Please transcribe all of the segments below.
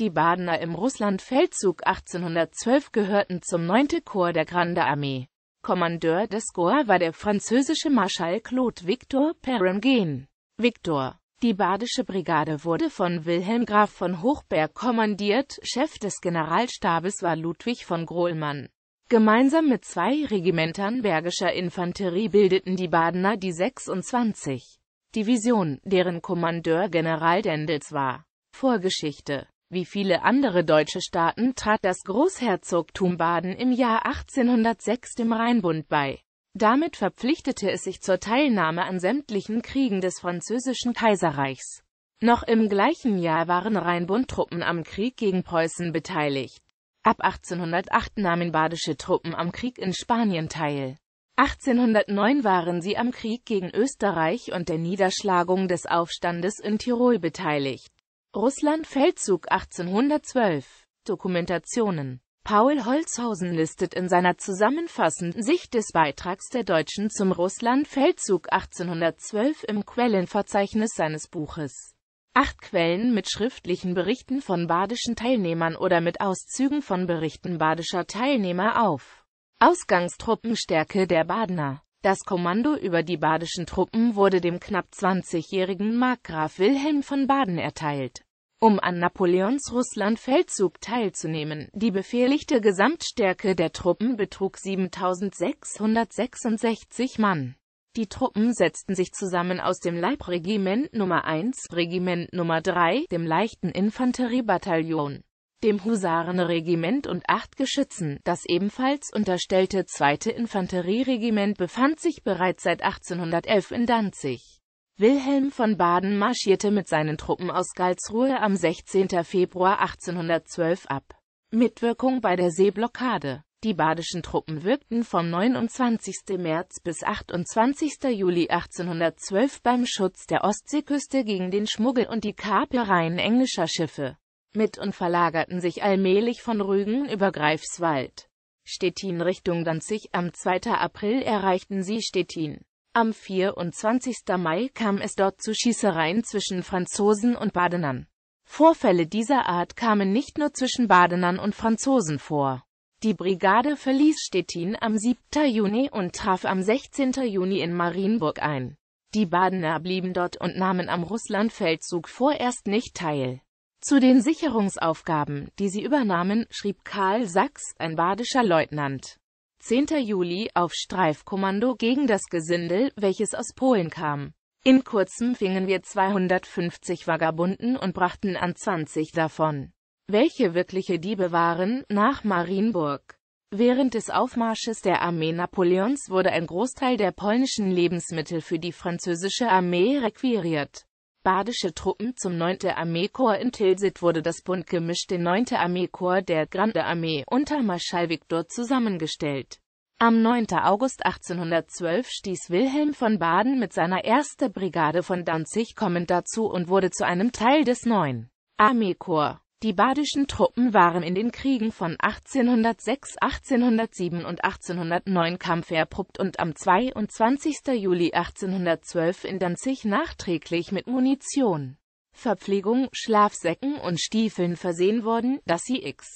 Die Badener im Russlandfeldzug 1812 gehörten zum 9. Korps der Grande Armee. Kommandeur des Korps war der französische Marschall Claude Victor Perengin. Victor. Die badische Brigade wurde von Wilhelm Graf von Hochberg kommandiert, Chef des Generalstabes war Ludwig von Grohlmann. Gemeinsam mit zwei Regimentern bergischer Infanterie bildeten die Badener die 26. Division, deren Kommandeur General Dendels war. Vorgeschichte wie viele andere deutsche Staaten trat das Großherzogtum Baden im Jahr 1806 dem Rheinbund bei. Damit verpflichtete es sich zur Teilnahme an sämtlichen Kriegen des französischen Kaiserreichs. Noch im gleichen Jahr waren Rheinbundtruppen am Krieg gegen Preußen beteiligt. Ab 1808 nahmen badische Truppen am Krieg in Spanien teil. 1809 waren sie am Krieg gegen Österreich und der Niederschlagung des Aufstandes in Tirol beteiligt. Russland Feldzug 1812 Dokumentationen Paul Holzhausen listet in seiner zusammenfassenden Sicht des Beitrags der Deutschen zum Russland-Feldzug 1812 im Quellenverzeichnis seines Buches acht Quellen mit schriftlichen Berichten von badischen Teilnehmern oder mit Auszügen von Berichten badischer Teilnehmer auf. Ausgangstruppenstärke der Badener das Kommando über die badischen Truppen wurde dem knapp 20-jährigen Markgraf Wilhelm von Baden erteilt um an Napoleons Russlandfeldzug teilzunehmen. Die befehligte Gesamtstärke der Truppen betrug 7666 Mann. Die Truppen setzten sich zusammen aus dem Leibregiment Nummer 1, Regiment Nummer 3, dem leichten Infanteriebataillon, dem Husarenregiment und acht Geschützen. Das ebenfalls unterstellte zweite Infanterieregiment befand sich bereits seit 1811 in Danzig. Wilhelm von Baden marschierte mit seinen Truppen aus Galsruhe am 16. Februar 1812 ab. Mitwirkung bei der Seeblockade die badischen Truppen wirkten vom 29. März bis 28. Juli 1812 beim Schutz der Ostseeküste gegen den Schmuggel und die Kapereien englischer Schiffe mit und verlagerten sich allmählich von Rügen über Greifswald. Stettin Richtung Danzig. Am 2. April erreichten sie Stettin. Am 24. Mai kam es dort zu Schießereien zwischen Franzosen und Badenern. Vorfälle dieser Art kamen nicht nur zwischen Badenern und Franzosen vor. Die Brigade verließ Stettin am 7. Juni und traf am 16. Juni in Marienburg ein. Die Badener blieben dort und nahmen am Russlandfeldzug vorerst nicht teil. Zu den Sicherungsaufgaben, die sie übernahmen, schrieb Karl Sachs, ein badischer Leutnant, 10. Juli auf Streifkommando gegen das Gesindel, welches aus Polen kam. In kurzem fingen wir 250 Vagabunden und brachten an 20 davon, welche wirkliche Diebe waren, nach Marienburg. Während des Aufmarsches der Armee Napoleons wurde ein Großteil der polnischen Lebensmittel für die französische Armee requiriert. Badische Truppen zum 9. Armeekorps in Tilsit wurde das bunt gemischte 9. Armeekorps der Grande Armee unter Marschall Viktor zusammengestellt. Am 9. August 1812 stieß Wilhelm von Baden mit seiner 1. Brigade von Danzig kommend dazu und wurde zu einem Teil des 9. Armeekorps. Die badischen Truppen waren in den Kriegen von 1806, 1807 und 1809 kampferprobt und am 22. Juli 1812 in Danzig nachträglich mit Munition, Verpflegung, Schlafsäcken und Stiefeln versehen worden, das IX.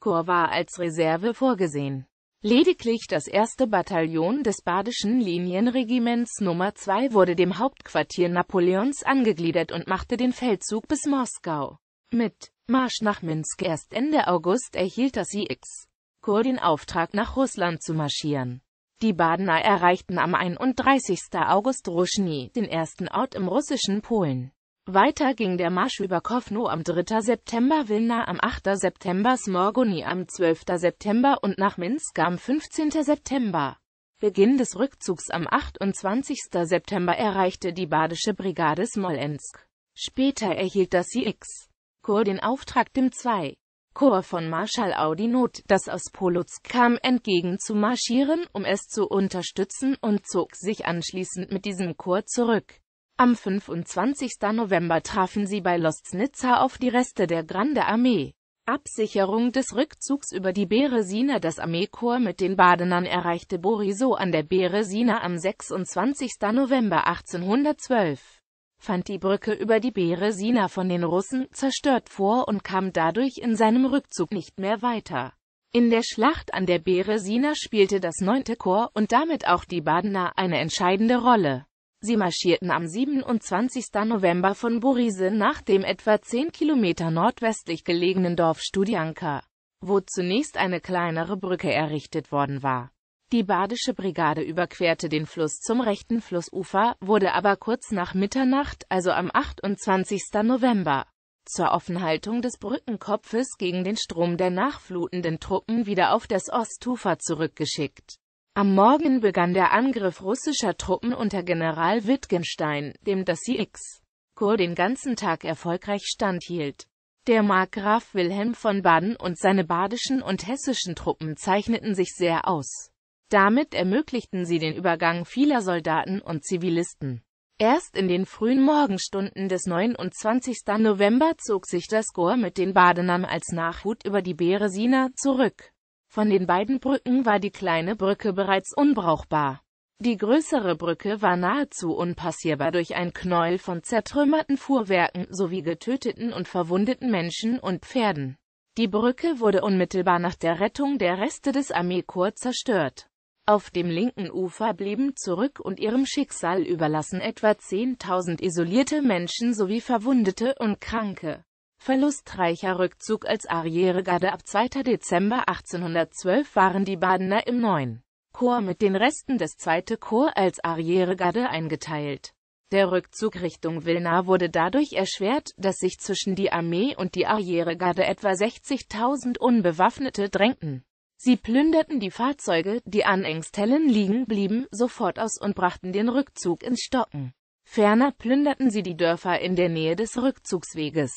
Korps war als Reserve vorgesehen. Lediglich das erste Bataillon des Badischen Linienregiments Nummer 2 wurde dem Hauptquartier Napoleons angegliedert und machte den Feldzug bis Moskau mit. Marsch nach Minsk. Erst Ende August erhielt das IX Kur den Auftrag, nach Russland zu marschieren. Die Badener erreichten am 31. August Ruschny, den ersten Ort im russischen Polen. Weiter ging der Marsch über Kowno am 3. September, Wilna am 8. September, Smorgoni am 12. September und nach Minsk am 15. September. Beginn des Rückzugs am 28. September erreichte die Badische Brigade Smolensk. Später erhielt das IX Korps den Auftrag dem 2. Korps von Marschall Audi Not, das aus Polotsk kam, entgegen zu marschieren, um es zu unterstützen und zog sich anschließend mit diesem Korps zurück. Am 25. November trafen sie bei Lostnitza auf die Reste der Grande Armee. Absicherung des Rückzugs über die Beresina Das Armeekorps mit den Badenern erreichte Borisow an der Beresina am 26. November 1812 fand die Brücke über die Beresina von den Russen zerstört vor und kam dadurch in seinem Rückzug nicht mehr weiter. In der Schlacht an der Beresina spielte das 9. Korps und damit auch die Badener eine entscheidende Rolle. Sie marschierten am 27. November von Borise nach dem etwa 10 Kilometer nordwestlich gelegenen Dorf Studianka, wo zunächst eine kleinere Brücke errichtet worden war. Die Badische Brigade überquerte den Fluss zum rechten Flussufer, wurde aber kurz nach Mitternacht, also am 28. November, zur Offenhaltung des Brückenkopfes gegen den Strom der nachflutenden Truppen wieder auf das Ostufer zurückgeschickt. Am Morgen begann der Angriff russischer Truppen unter General Wittgenstein, dem das CX Kur den ganzen Tag erfolgreich standhielt. Der Markgraf Wilhelm von Baden und seine badischen und hessischen Truppen zeichneten sich sehr aus. Damit ermöglichten sie den Übergang vieler Soldaten und Zivilisten. Erst in den frühen Morgenstunden des 29. November zog sich das Korps mit den Badenern als Nachhut über die Beresina zurück. Von den beiden Brücken war die kleine Brücke bereits unbrauchbar. Die größere Brücke war nahezu unpassierbar durch ein Knäuel von zertrümmerten Fuhrwerken sowie getöteten und verwundeten Menschen und Pferden. Die Brücke wurde unmittelbar nach der Rettung der Reste des Armeekorps zerstört. Auf dem linken Ufer blieben zurück und ihrem Schicksal überlassen etwa 10.000 isolierte Menschen sowie Verwundete und Kranke. Verlustreicher Rückzug als Arrieregarde ab 2. Dezember 1812 waren die Badener im 9. Korps mit den Resten des 2. Korps als Arrieregarde eingeteilt. Der Rückzug Richtung Wilna wurde dadurch erschwert, dass sich zwischen die Armee und die Arrieregarde etwa 60.000 Unbewaffnete drängten. Sie plünderten die Fahrzeuge, die an Engstellen liegen blieben, sofort aus und brachten den Rückzug ins Stocken. Ferner plünderten sie die Dörfer in der Nähe des Rückzugsweges.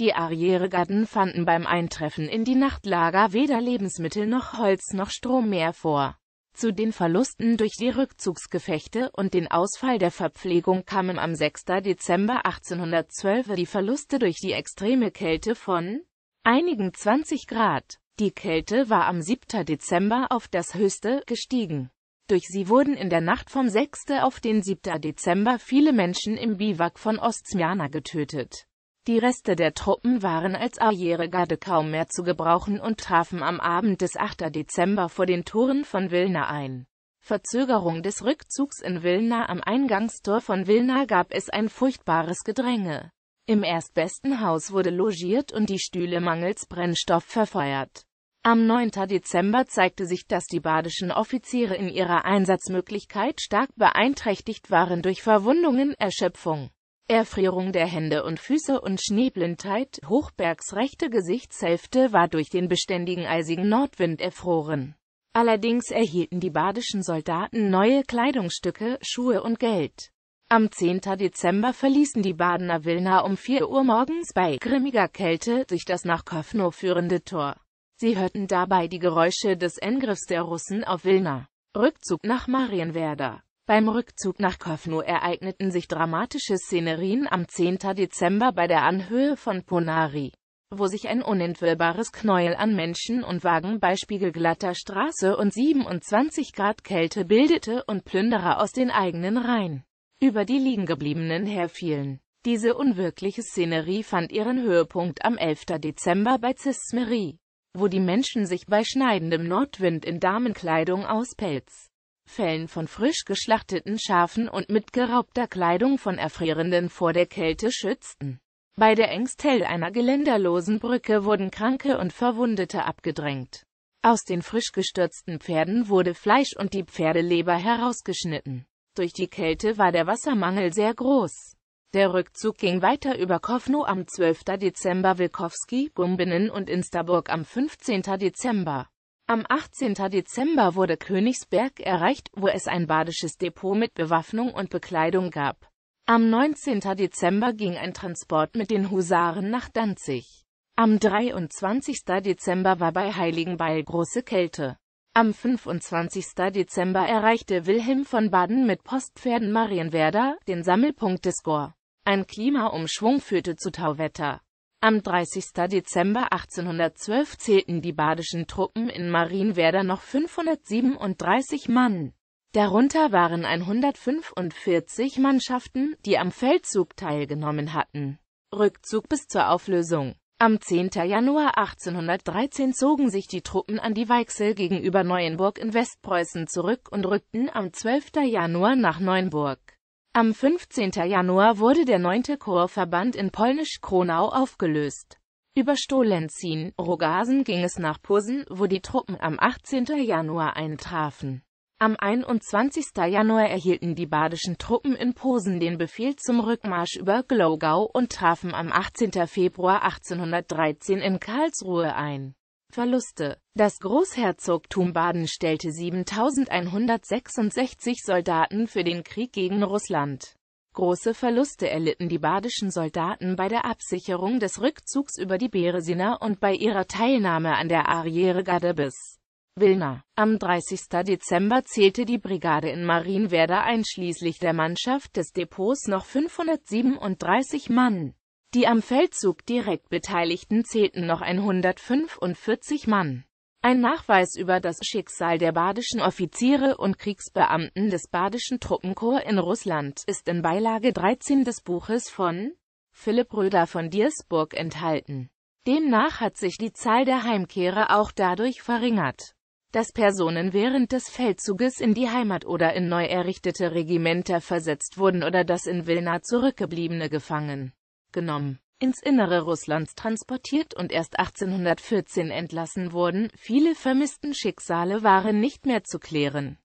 Die Arrieregarden fanden beim Eintreffen in die Nachtlager weder Lebensmittel noch Holz noch Strom mehr vor. Zu den Verlusten durch die Rückzugsgefechte und den Ausfall der Verpflegung kamen am 6. Dezember 1812 die Verluste durch die extreme Kälte von einigen 20 Grad. Die Kälte war am 7. Dezember auf das höchste gestiegen. Durch sie wurden in der Nacht vom 6. auf den 7. Dezember viele Menschen im Biwak von Ostsmjana getötet. Die Reste der Truppen waren als Arrieregarde kaum mehr zu gebrauchen und trafen am Abend des 8. Dezember vor den Toren von Vilna ein. Verzögerung des Rückzugs in Vilna Am Eingangstor von Vilna gab es ein furchtbares Gedränge. Im erstbesten Haus wurde logiert und die Stühle mangels Brennstoff verfeuert. Am 9. Dezember zeigte sich, dass die badischen Offiziere in ihrer Einsatzmöglichkeit stark beeinträchtigt waren durch Verwundungen, Erschöpfung, Erfrierung der Hände und Füße und Schneeblindheit. Hochbergs rechte Gesichtshälfte war durch den beständigen eisigen Nordwind erfroren. Allerdings erhielten die badischen Soldaten neue Kleidungsstücke, Schuhe und Geld. Am 10. Dezember verließen die Badener Wilna um 4 Uhr morgens bei grimmiger Kälte durch das nach Kowno führende Tor. Sie hörten dabei die Geräusche des Angriffs der Russen auf Wilna. Rückzug nach Marienwerder beim Rückzug nach Kowno ereigneten sich dramatische Szenerien am 10. Dezember bei der Anhöhe von Ponari, wo sich ein unentwillbares Knäuel an Menschen und Wagen bei spiegelglatter Straße und 27 Grad Kälte bildete und Plünderer aus den eigenen Reihen über die liegengebliebenen herfielen. Diese unwirkliche Szenerie fand ihren Höhepunkt am 11. Dezember bei Cismerie, wo die Menschen sich bei schneidendem Nordwind in Damenkleidung aus Pelz, Fällen von frisch geschlachteten Schafen und mit geraubter Kleidung von Erfrierenden vor der Kälte schützten. Bei der Engstell einer geländerlosen Brücke wurden Kranke und Verwundete abgedrängt. Aus den frisch gestürzten Pferden wurde Fleisch und die Pferdeleber herausgeschnitten. Durch die Kälte war der Wassermangel sehr groß. Der Rückzug ging weiter über Kowno am 12. Dezember, Wilkowski, Gumbinen und Instaburg am 15. Dezember. Am 18. Dezember wurde Königsberg erreicht, wo es ein badisches Depot mit Bewaffnung und Bekleidung gab. Am 19. Dezember ging ein Transport mit den Husaren nach Danzig. Am 23. Dezember war bei Heiligenbeil große Kälte. Am 25. Dezember erreichte Wilhelm von Baden mit Postpferden Marienwerder, den Sammelpunkt des Gor. Ein Klimaumschwung führte zu Tauwetter. Am 30. Dezember 1812 zählten die badischen Truppen in Marienwerder noch 537 Mann. Darunter waren 145 Mannschaften, die am Feldzug teilgenommen hatten. Rückzug bis zur Auflösung am 10. Januar 1813 zogen sich die Truppen an die Weichsel gegenüber Neuenburg in Westpreußen zurück und rückten am 12. Januar nach Neuenburg. Am 15. Januar wurde der 9. Korpsverband in Polnisch-Kronau aufgelöst. Über Stolenzin, Rogasen ging es nach Posen, wo die Truppen am 18. Januar eintrafen. Am 21. Januar erhielten die badischen Truppen in Posen den Befehl zum Rückmarsch über Glogau und trafen am 18. Februar 1813 in Karlsruhe ein. Verluste Das Großherzogtum Baden stellte 7166 Soldaten für den Krieg gegen Russland. Große Verluste erlitten die badischen Soldaten bei der Absicherung des Rückzugs über die Beresina und bei ihrer Teilnahme an der Arriere Gardebis. Wilna. Am 30. Dezember zählte die Brigade in Marienwerder einschließlich der Mannschaft des Depots noch 537 Mann. Die am Feldzug direkt Beteiligten zählten noch 145 Mann. Ein Nachweis über das Schicksal der badischen Offiziere und Kriegsbeamten des badischen Truppenkorps in Russland ist in Beilage 13 des Buches von Philipp Röder von Diersburg enthalten. Demnach hat sich die Zahl der Heimkehrer auch dadurch verringert dass Personen während des Feldzuges in die Heimat oder in neu errichtete Regimenter versetzt wurden oder dass in Wilna zurückgebliebene gefangen genommen, ins Innere Russlands transportiert und erst 1814 entlassen wurden. Viele vermissten Schicksale waren nicht mehr zu klären.